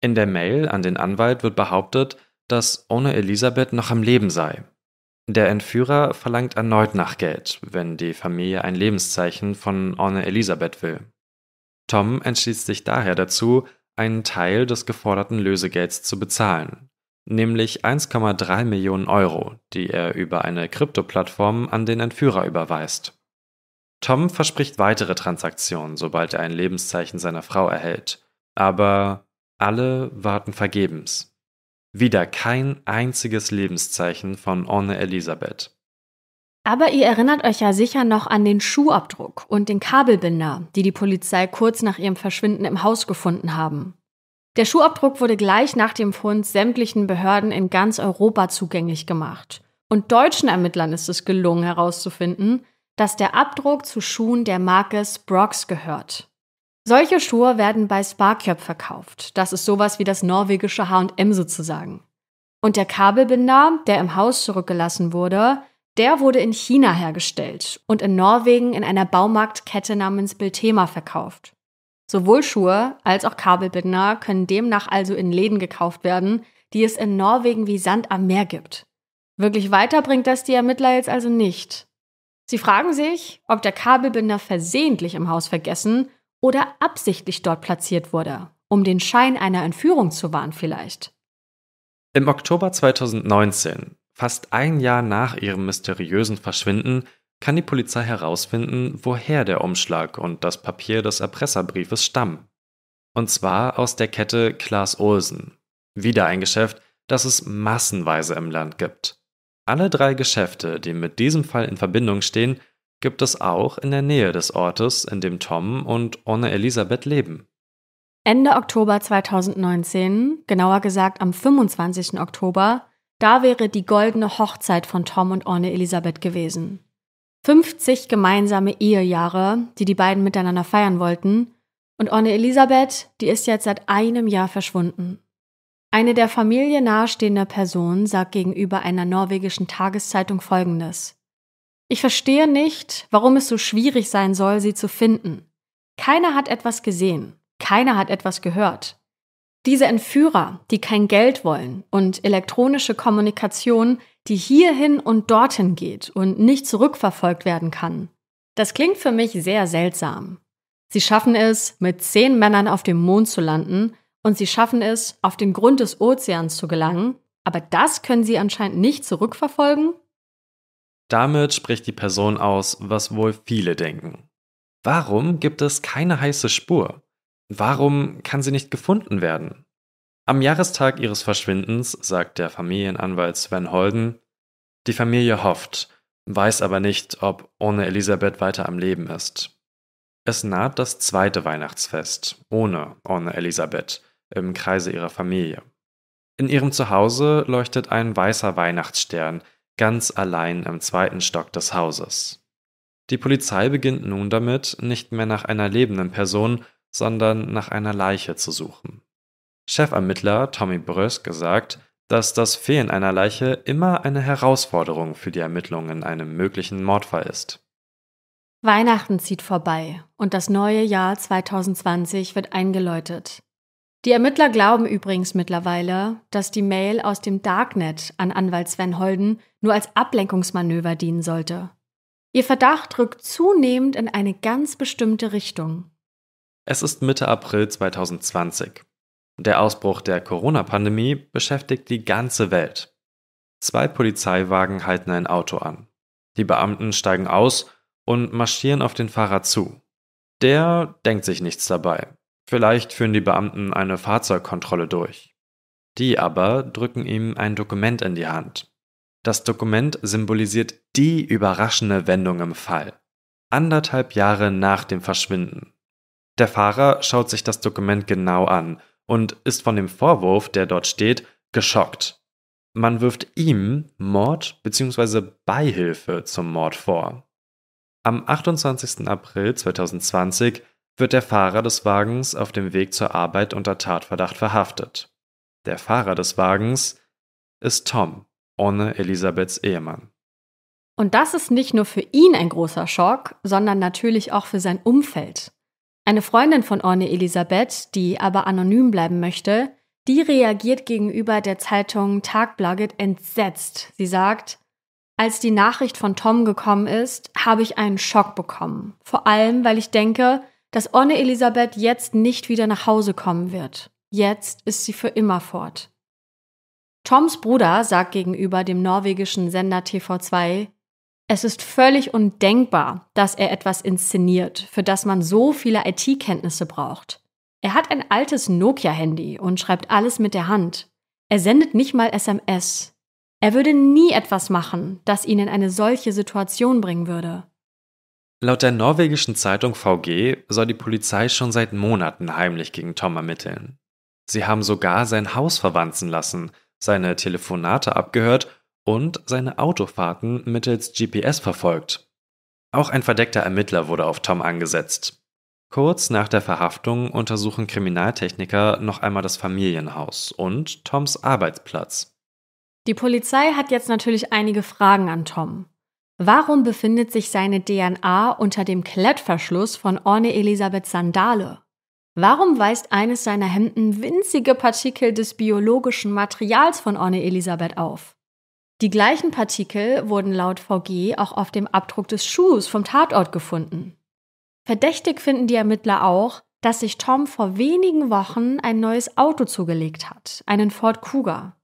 In der Mail an den Anwalt wird behauptet, dass ohne Elisabeth noch am Leben sei. Der Entführer verlangt erneut nach Geld, wenn die Familie ein Lebenszeichen von Orne Elisabeth will. Tom entschließt sich daher dazu, einen Teil des geforderten Lösegelds zu bezahlen, nämlich 1,3 Millionen Euro, die er über eine Krypto-Plattform an den Entführer überweist. Tom verspricht weitere Transaktionen, sobald er ein Lebenszeichen seiner Frau erhält, aber alle warten vergebens. Wieder kein einziges Lebenszeichen von Orne Elisabeth. Aber ihr erinnert euch ja sicher noch an den Schuhabdruck und den Kabelbinder, die die Polizei kurz nach ihrem Verschwinden im Haus gefunden haben. Der Schuhabdruck wurde gleich nach dem Fund sämtlichen Behörden in ganz Europa zugänglich gemacht. Und deutschen Ermittlern ist es gelungen herauszufinden, dass der Abdruck zu Schuhen der Marke Sprox gehört. Solche Schuhe werden bei Sparkjöp verkauft. Das ist sowas wie das norwegische H&M sozusagen. Und der Kabelbinder, der im Haus zurückgelassen wurde, der wurde in China hergestellt und in Norwegen in einer Baumarktkette namens Biltema verkauft. Sowohl Schuhe als auch Kabelbinder können demnach also in Läden gekauft werden, die es in Norwegen wie Sand am Meer gibt. Wirklich weiter bringt das die Ermittler jetzt also nicht. Sie fragen sich, ob der Kabelbinder versehentlich im Haus vergessen oder absichtlich dort platziert wurde, um den Schein einer Entführung zu wahren vielleicht. Im Oktober 2019, fast ein Jahr nach ihrem mysteriösen Verschwinden, kann die Polizei herausfinden, woher der Umschlag und das Papier des Erpresserbriefes stammen. Und zwar aus der Kette Klaas Olsen. Wieder ein Geschäft, das es massenweise im Land gibt. Alle drei Geschäfte, die mit diesem Fall in Verbindung stehen, gibt es auch in der Nähe des Ortes, in dem Tom und Ohne Elisabeth leben. Ende Oktober 2019, genauer gesagt am 25. Oktober, da wäre die goldene Hochzeit von Tom und Orne Elisabeth gewesen. 50 gemeinsame Ehejahre, die die beiden miteinander feiern wollten. Und Onne Elisabeth, die ist jetzt seit einem Jahr verschwunden. Eine der Familie nahestehender Person sagt gegenüber einer norwegischen Tageszeitung Folgendes. Ich verstehe nicht, warum es so schwierig sein soll, sie zu finden. Keiner hat etwas gesehen. Keiner hat etwas gehört. Diese Entführer, die kein Geld wollen und elektronische Kommunikation, die hierhin und dorthin geht und nicht zurückverfolgt werden kann. Das klingt für mich sehr seltsam. Sie schaffen es, mit zehn Männern auf dem Mond zu landen und sie schaffen es, auf den Grund des Ozeans zu gelangen, aber das können sie anscheinend nicht zurückverfolgen? Damit spricht die Person aus, was wohl viele denken. Warum gibt es keine heiße Spur? Warum kann sie nicht gefunden werden? Am Jahrestag ihres Verschwindens sagt der Familienanwalt Sven Holden, die Familie hofft, weiß aber nicht, ob ohne Elisabeth weiter am Leben ist. Es naht das zweite Weihnachtsfest ohne Ohne Elisabeth im Kreise ihrer Familie. In ihrem Zuhause leuchtet ein weißer Weihnachtsstern ganz allein im zweiten Stock des Hauses. Die Polizei beginnt nun damit, nicht mehr nach einer lebenden Person, sondern nach einer Leiche zu suchen. Chefermittler Tommy Brösk gesagt, dass das Fehlen einer Leiche immer eine Herausforderung für die Ermittlungen in einem möglichen Mordfall ist. Weihnachten zieht vorbei und das neue Jahr 2020 wird eingeläutet. Die Ermittler glauben übrigens mittlerweile, dass die Mail aus dem Darknet an Anwalt Sven Holden nur als Ablenkungsmanöver dienen sollte. Ihr Verdacht rückt zunehmend in eine ganz bestimmte Richtung. Es ist Mitte April 2020. Der Ausbruch der Corona-Pandemie beschäftigt die ganze Welt. Zwei Polizeiwagen halten ein Auto an. Die Beamten steigen aus und marschieren auf den Fahrer zu. Der denkt sich nichts dabei. Vielleicht führen die Beamten eine Fahrzeugkontrolle durch. Die aber drücken ihm ein Dokument in die Hand. Das Dokument symbolisiert die überraschende Wendung im Fall. Anderthalb Jahre nach dem Verschwinden. Der Fahrer schaut sich das Dokument genau an und ist von dem Vorwurf, der dort steht, geschockt. Man wirft ihm Mord bzw. Beihilfe zum Mord vor. Am 28. April 2020 wird der Fahrer des Wagens auf dem Weg zur Arbeit unter Tatverdacht verhaftet. Der Fahrer des Wagens ist Tom, ohne Elisabeths Ehemann. Und das ist nicht nur für ihn ein großer Schock, sondern natürlich auch für sein Umfeld. Eine Freundin von Orne Elisabeth, die aber anonym bleiben möchte, die reagiert gegenüber der Zeitung Tagblaget entsetzt. Sie sagt, als die Nachricht von Tom gekommen ist, habe ich einen Schock bekommen. Vor allem, weil ich denke, dass Orne Elisabeth jetzt nicht wieder nach Hause kommen wird. Jetzt ist sie für immer fort. Toms Bruder sagt gegenüber dem norwegischen Sender TV2, es ist völlig undenkbar, dass er etwas inszeniert, für das man so viele IT-Kenntnisse braucht. Er hat ein altes Nokia-Handy und schreibt alles mit der Hand. Er sendet nicht mal SMS. Er würde nie etwas machen, das ihn in eine solche Situation bringen würde. Laut der norwegischen Zeitung VG soll die Polizei schon seit Monaten heimlich gegen Tom ermitteln. Sie haben sogar sein Haus verwanzen lassen, seine Telefonate abgehört und seine Autofahrten mittels GPS verfolgt. Auch ein verdeckter Ermittler wurde auf Tom angesetzt. Kurz nach der Verhaftung untersuchen Kriminaltechniker noch einmal das Familienhaus und Toms Arbeitsplatz. Die Polizei hat jetzt natürlich einige Fragen an Tom. Warum befindet sich seine DNA unter dem Klettverschluss von Orne Elisabeth Sandale? Warum weist eines seiner Hemden winzige Partikel des biologischen Materials von Orne Elisabeth auf? Die gleichen Partikel wurden laut VG auch auf dem Abdruck des Schuhs vom Tatort gefunden. Verdächtig finden die Ermittler auch, dass sich Tom vor wenigen Wochen ein neues Auto zugelegt hat, einen Ford Cougar.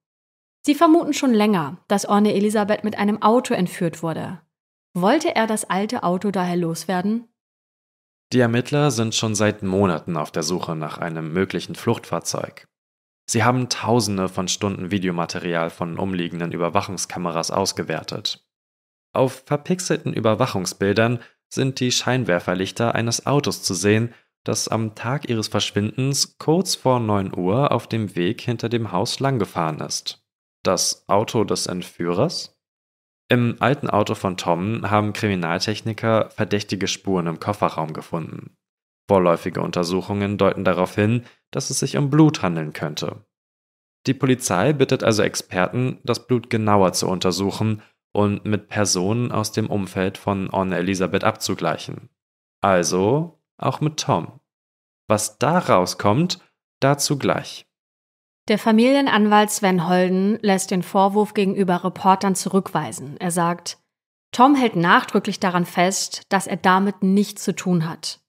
Sie vermuten schon länger, dass Orne Elisabeth mit einem Auto entführt wurde. Wollte er das alte Auto daher loswerden? Die Ermittler sind schon seit Monaten auf der Suche nach einem möglichen Fluchtfahrzeug. Sie haben Tausende von Stunden Videomaterial von umliegenden Überwachungskameras ausgewertet. Auf verpixelten Überwachungsbildern sind die Scheinwerferlichter eines Autos zu sehen, das am Tag ihres Verschwindens kurz vor 9 Uhr auf dem Weg hinter dem Haus langgefahren ist. Das Auto des Entführers? Im alten Auto von Tom haben Kriminaltechniker verdächtige Spuren im Kofferraum gefunden. Vorläufige Untersuchungen deuten darauf hin, dass es sich um Blut handeln könnte. Die Polizei bittet also Experten, das Blut genauer zu untersuchen und mit Personen aus dem Umfeld von Anne Elisabeth abzugleichen. Also auch mit Tom. Was da rauskommt, dazu gleich. Der Familienanwalt Sven Holden lässt den Vorwurf gegenüber Reportern zurückweisen. Er sagt, Tom hält nachdrücklich daran fest, dass er damit nichts zu tun hat.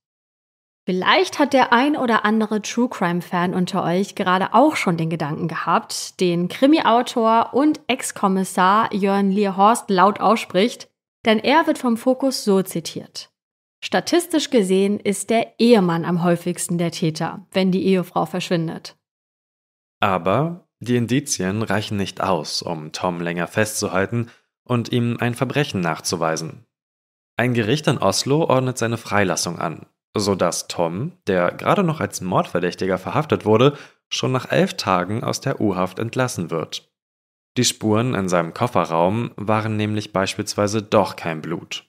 Vielleicht hat der ein oder andere True Crime-Fan unter euch gerade auch schon den Gedanken gehabt, den Krimi-Autor und Ex-Kommissar Jörn Lierhorst laut ausspricht, denn er wird vom Fokus so zitiert. Statistisch gesehen ist der Ehemann am häufigsten der Täter, wenn die Ehefrau verschwindet. Aber die Indizien reichen nicht aus, um Tom länger festzuhalten und ihm ein Verbrechen nachzuweisen. Ein Gericht in Oslo ordnet seine Freilassung an sodass Tom, der gerade noch als Mordverdächtiger verhaftet wurde, schon nach elf Tagen aus der U-Haft entlassen wird. Die Spuren in seinem Kofferraum waren nämlich beispielsweise doch kein Blut.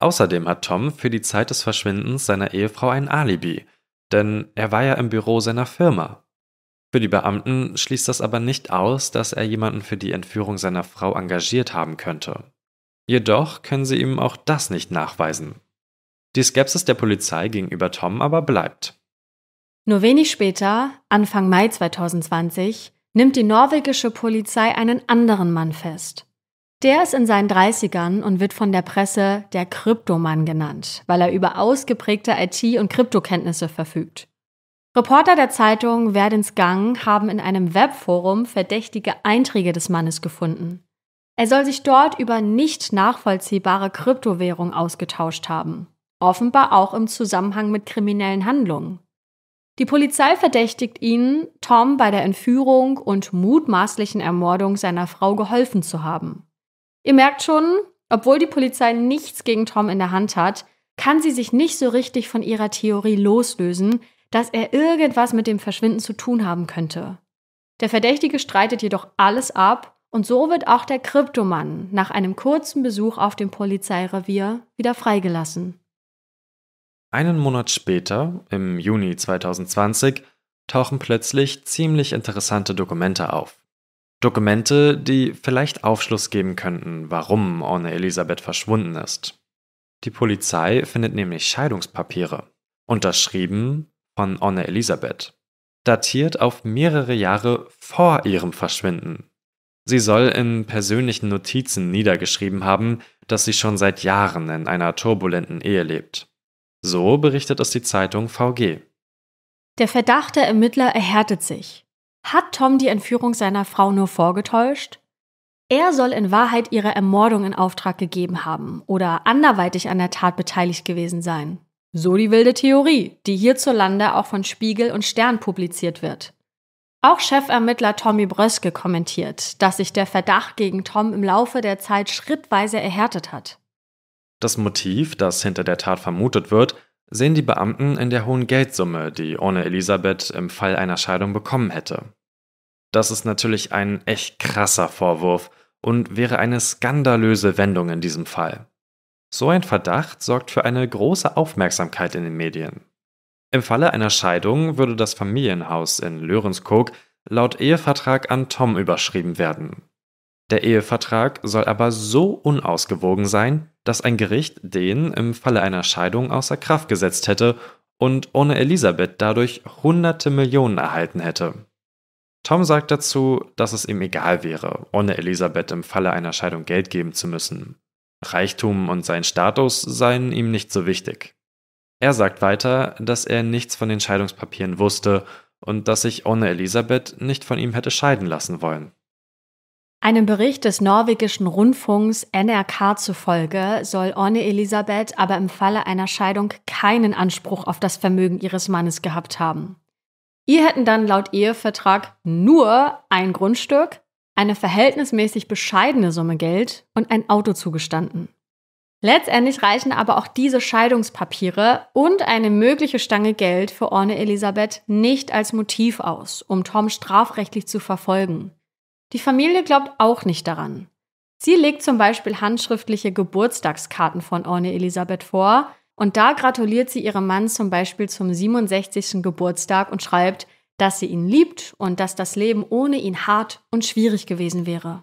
Außerdem hat Tom für die Zeit des Verschwindens seiner Ehefrau ein Alibi, denn er war ja im Büro seiner Firma. Für die Beamten schließt das aber nicht aus, dass er jemanden für die Entführung seiner Frau engagiert haben könnte. Jedoch können sie ihm auch das nicht nachweisen. Die Skepsis der Polizei gegenüber Tom aber bleibt. Nur wenig später, Anfang Mai 2020, nimmt die norwegische Polizei einen anderen Mann fest. Der ist in seinen 30ern und wird von der Presse der Kryptomann genannt, weil er über ausgeprägte IT- und Kryptokenntnisse verfügt. Reporter der Zeitung Werdens Gang haben in einem Webforum verdächtige Einträge des Mannes gefunden. Er soll sich dort über nicht nachvollziehbare Kryptowährung ausgetauscht haben offenbar auch im Zusammenhang mit kriminellen Handlungen. Die Polizei verdächtigt ihn, Tom bei der Entführung und mutmaßlichen Ermordung seiner Frau geholfen zu haben. Ihr merkt schon, obwohl die Polizei nichts gegen Tom in der Hand hat, kann sie sich nicht so richtig von ihrer Theorie loslösen, dass er irgendwas mit dem Verschwinden zu tun haben könnte. Der Verdächtige streitet jedoch alles ab und so wird auch der Kryptomann nach einem kurzen Besuch auf dem Polizeirevier wieder freigelassen. Einen Monat später, im Juni 2020, tauchen plötzlich ziemlich interessante Dokumente auf. Dokumente, die vielleicht Aufschluss geben könnten, warum Orne Elisabeth verschwunden ist. Die Polizei findet nämlich Scheidungspapiere, unterschrieben von Orne Elisabeth, datiert auf mehrere Jahre vor ihrem Verschwinden. Sie soll in persönlichen Notizen niedergeschrieben haben, dass sie schon seit Jahren in einer turbulenten Ehe lebt. So berichtet es die Zeitung VG. Der Verdacht der Ermittler erhärtet sich. Hat Tom die Entführung seiner Frau nur vorgetäuscht? Er soll in Wahrheit ihre Ermordung in Auftrag gegeben haben oder anderweitig an der Tat beteiligt gewesen sein. So die wilde Theorie, die hierzulande auch von Spiegel und Stern publiziert wird. Auch Chefermittler Tommy Bröske kommentiert, dass sich der Verdacht gegen Tom im Laufe der Zeit schrittweise erhärtet hat. Das Motiv, das hinter der Tat vermutet wird, sehen die Beamten in der hohen Geldsumme, die ohne Elisabeth im Fall einer Scheidung bekommen hätte. Das ist natürlich ein echt krasser Vorwurf und wäre eine skandalöse Wendung in diesem Fall. So ein Verdacht sorgt für eine große Aufmerksamkeit in den Medien. Im Falle einer Scheidung würde das Familienhaus in Lörenskog laut Ehevertrag an Tom überschrieben werden. Der Ehevertrag soll aber so unausgewogen sein, dass ein Gericht den im Falle einer Scheidung außer Kraft gesetzt hätte und ohne Elisabeth dadurch hunderte Millionen erhalten hätte. Tom sagt dazu, dass es ihm egal wäre, ohne Elisabeth im Falle einer Scheidung Geld geben zu müssen. Reichtum und sein Status seien ihm nicht so wichtig. Er sagt weiter, dass er nichts von den Scheidungspapieren wusste und dass sich ohne Elisabeth nicht von ihm hätte scheiden lassen wollen. Einem Bericht des norwegischen Rundfunks NRK zufolge soll Orne Elisabeth aber im Falle einer Scheidung keinen Anspruch auf das Vermögen ihres Mannes gehabt haben. Ihr hätten dann laut Ehevertrag nur ein Grundstück, eine verhältnismäßig bescheidene Summe Geld und ein Auto zugestanden. Letztendlich reichen aber auch diese Scheidungspapiere und eine mögliche Stange Geld für Orne Elisabeth nicht als Motiv aus, um Tom strafrechtlich zu verfolgen. Die Familie glaubt auch nicht daran. Sie legt zum Beispiel handschriftliche Geburtstagskarten von Orne Elisabeth vor und da gratuliert sie ihrem Mann zum Beispiel zum 67. Geburtstag und schreibt, dass sie ihn liebt und dass das Leben ohne ihn hart und schwierig gewesen wäre.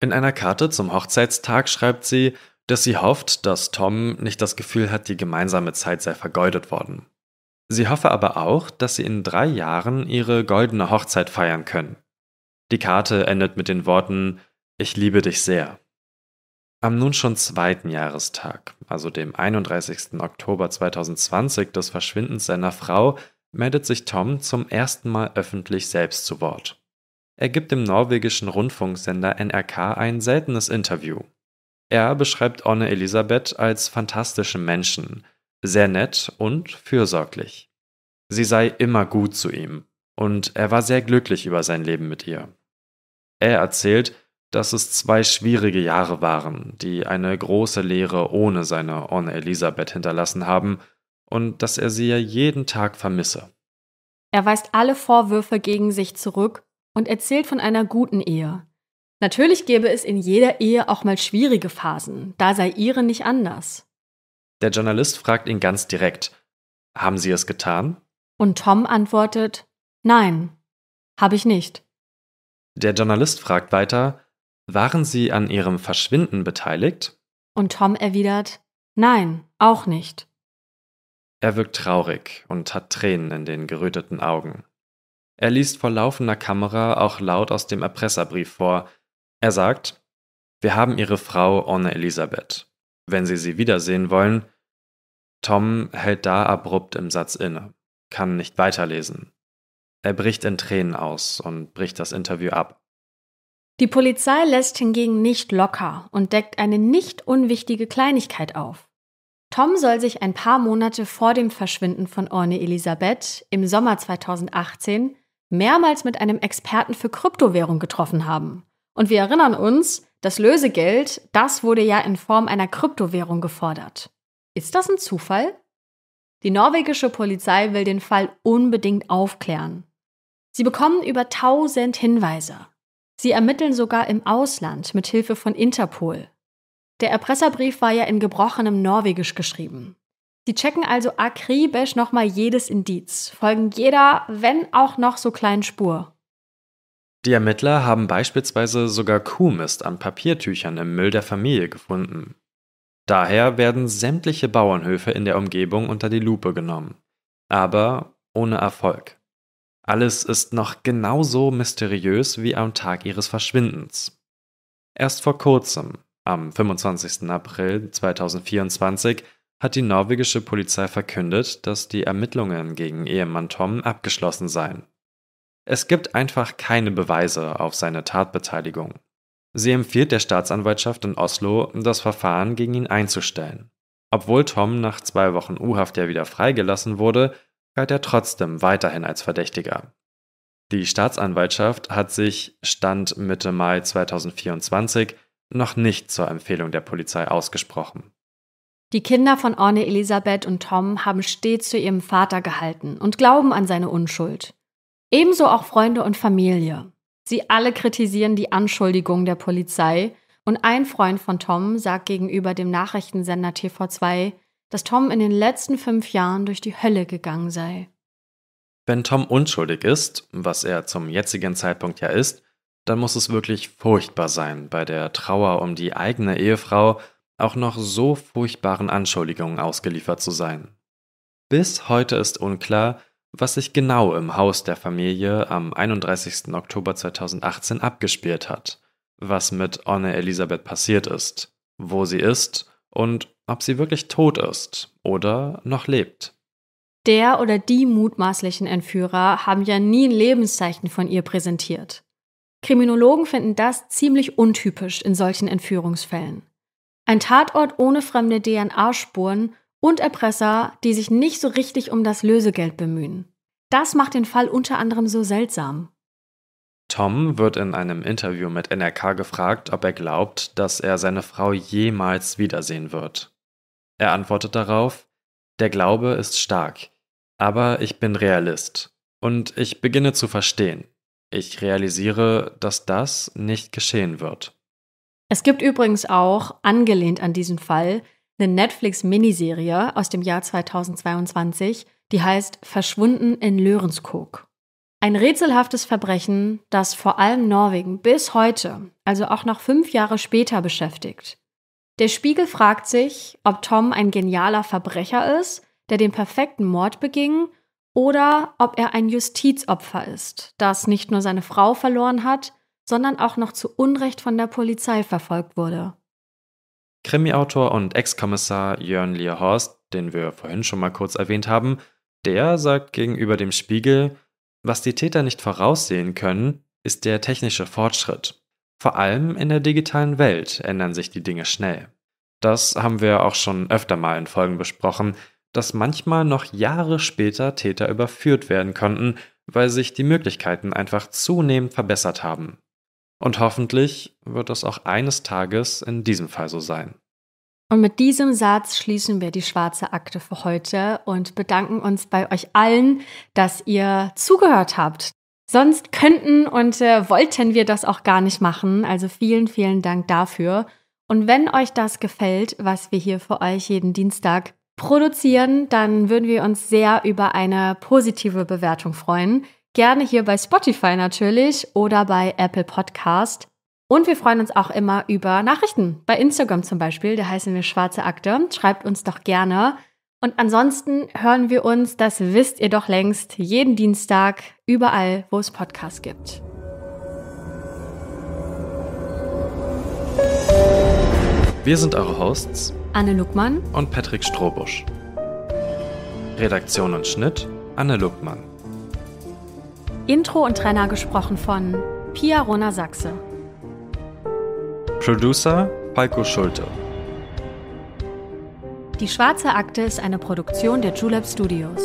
In einer Karte zum Hochzeitstag schreibt sie, dass sie hofft, dass Tom nicht das Gefühl hat, die gemeinsame Zeit sei vergeudet worden. Sie hoffe aber auch, dass sie in drei Jahren ihre goldene Hochzeit feiern können. Die Karte endet mit den Worten Ich liebe dich sehr. Am nun schon zweiten Jahrestag, also dem 31. Oktober 2020 des Verschwindens seiner Frau, meldet sich Tom zum ersten Mal öffentlich selbst zu Wort. Er gibt dem norwegischen Rundfunksender NRK ein seltenes Interview. Er beschreibt Onne Elisabeth als fantastischen Menschen, sehr nett und fürsorglich. Sie sei immer gut zu ihm und er war sehr glücklich über sein Leben mit ihr. Er erzählt, dass es zwei schwierige Jahre waren, die eine große Lehre ohne seine Onne Elisabeth hinterlassen haben und dass er sie ja jeden Tag vermisse. Er weist alle Vorwürfe gegen sich zurück und erzählt von einer guten Ehe. Natürlich gäbe es in jeder Ehe auch mal schwierige Phasen, da sei ihre nicht anders. Der Journalist fragt ihn ganz direkt, haben Sie es getan? Und Tom antwortet, nein, habe ich nicht. Der Journalist fragt weiter, waren Sie an Ihrem Verschwinden beteiligt? Und Tom erwidert, nein, auch nicht. Er wirkt traurig und hat Tränen in den geröteten Augen. Er liest vor laufender Kamera auch laut aus dem Erpresserbrief vor. Er sagt, wir haben Ihre Frau ohne Elisabeth. Wenn Sie sie wiedersehen wollen, Tom hält da abrupt im Satz inne, kann nicht weiterlesen. Er bricht in Tränen aus und bricht das Interview ab. Die Polizei lässt hingegen nicht locker und deckt eine nicht unwichtige Kleinigkeit auf. Tom soll sich ein paar Monate vor dem Verschwinden von Orne Elisabeth im Sommer 2018 mehrmals mit einem Experten für Kryptowährung getroffen haben. Und wir erinnern uns, das Lösegeld, das wurde ja in Form einer Kryptowährung gefordert. Ist das ein Zufall? Die norwegische Polizei will den Fall unbedingt aufklären. Sie bekommen über 1000 Hinweise. Sie ermitteln sogar im Ausland mit Hilfe von Interpol. Der Erpresserbrief war ja in gebrochenem Norwegisch geschrieben. Sie checken also akribisch nochmal jedes Indiz, folgen jeder, wenn auch noch so kleinen Spur. Die Ermittler haben beispielsweise sogar Kuhmist an Papiertüchern im Müll der Familie gefunden. Daher werden sämtliche Bauernhöfe in der Umgebung unter die Lupe genommen. Aber ohne Erfolg. Alles ist noch genauso mysteriös wie am Tag ihres Verschwindens. Erst vor kurzem, am 25. April 2024, hat die norwegische Polizei verkündet, dass die Ermittlungen gegen Ehemann Tom abgeschlossen seien. Es gibt einfach keine Beweise auf seine Tatbeteiligung. Sie empfiehlt der Staatsanwaltschaft in Oslo, das Verfahren gegen ihn einzustellen. Obwohl Tom nach zwei Wochen U-Haft ja wieder freigelassen wurde, galt er trotzdem weiterhin als Verdächtiger. Die Staatsanwaltschaft hat sich, Stand Mitte Mai 2024, noch nicht zur Empfehlung der Polizei ausgesprochen. Die Kinder von Orne Elisabeth und Tom haben stets zu ihrem Vater gehalten und glauben an seine Unschuld. Ebenso auch Freunde und Familie. Sie alle kritisieren die Anschuldigung der Polizei und ein Freund von Tom sagt gegenüber dem Nachrichtensender TV2, dass Tom in den letzten fünf Jahren durch die Hölle gegangen sei. Wenn Tom unschuldig ist, was er zum jetzigen Zeitpunkt ja ist, dann muss es wirklich furchtbar sein, bei der Trauer um die eigene Ehefrau auch noch so furchtbaren Anschuldigungen ausgeliefert zu sein. Bis heute ist unklar, was sich genau im Haus der Familie am 31. Oktober 2018 abgespielt hat, was mit Onne Elisabeth passiert ist, wo sie ist und ob sie wirklich tot ist oder noch lebt. Der oder die mutmaßlichen Entführer haben ja nie ein Lebenszeichen von ihr präsentiert. Kriminologen finden das ziemlich untypisch in solchen Entführungsfällen. Ein Tatort ohne fremde DNA-Spuren und Erpresser, die sich nicht so richtig um das Lösegeld bemühen. Das macht den Fall unter anderem so seltsam. Tom wird in einem Interview mit NRK gefragt, ob er glaubt, dass er seine Frau jemals wiedersehen wird. Er antwortet darauf, der Glaube ist stark, aber ich bin Realist und ich beginne zu verstehen. Ich realisiere, dass das nicht geschehen wird. Es gibt übrigens auch, angelehnt an diesen Fall, eine Netflix-Miniserie aus dem Jahr 2022, die heißt Verschwunden in Lörenskog. Ein rätselhaftes Verbrechen, das vor allem Norwegen bis heute, also auch noch fünf Jahre später beschäftigt. Der Spiegel fragt sich, ob Tom ein genialer Verbrecher ist, der den perfekten Mord beging, oder ob er ein Justizopfer ist, das nicht nur seine Frau verloren hat, sondern auch noch zu Unrecht von der Polizei verfolgt wurde. Krimiautor und Ex-Kommissar Jörn Lierhorst, den wir vorhin schon mal kurz erwähnt haben, der sagt gegenüber dem Spiegel, was die Täter nicht voraussehen können, ist der technische Fortschritt. Vor allem in der digitalen Welt ändern sich die Dinge schnell. Das haben wir auch schon öfter mal in Folgen besprochen, dass manchmal noch Jahre später Täter überführt werden konnten, weil sich die Möglichkeiten einfach zunehmend verbessert haben. Und hoffentlich wird das auch eines Tages in diesem Fall so sein. Und mit diesem Satz schließen wir die schwarze Akte für heute und bedanken uns bei euch allen, dass ihr zugehört habt. Sonst könnten und äh, wollten wir das auch gar nicht machen. Also vielen, vielen Dank dafür. Und wenn euch das gefällt, was wir hier für euch jeden Dienstag produzieren, dann würden wir uns sehr über eine positive Bewertung freuen. Gerne hier bei Spotify natürlich oder bei Apple Podcast. Und wir freuen uns auch immer über Nachrichten. Bei Instagram zum Beispiel, da heißen wir Schwarze Akte. Schreibt uns doch gerne, und ansonsten hören wir uns, das wisst ihr doch längst, jeden Dienstag überall, wo es Podcasts gibt. Wir sind eure Hosts Anne Luckmann und Patrick Strohbusch. Redaktion und Schnitt Anne Luckmann. Intro und Trainer gesprochen von Pia Rona Sachse. Producer Falco Schulte. Die Schwarze Akte ist eine Produktion der Julep Studios.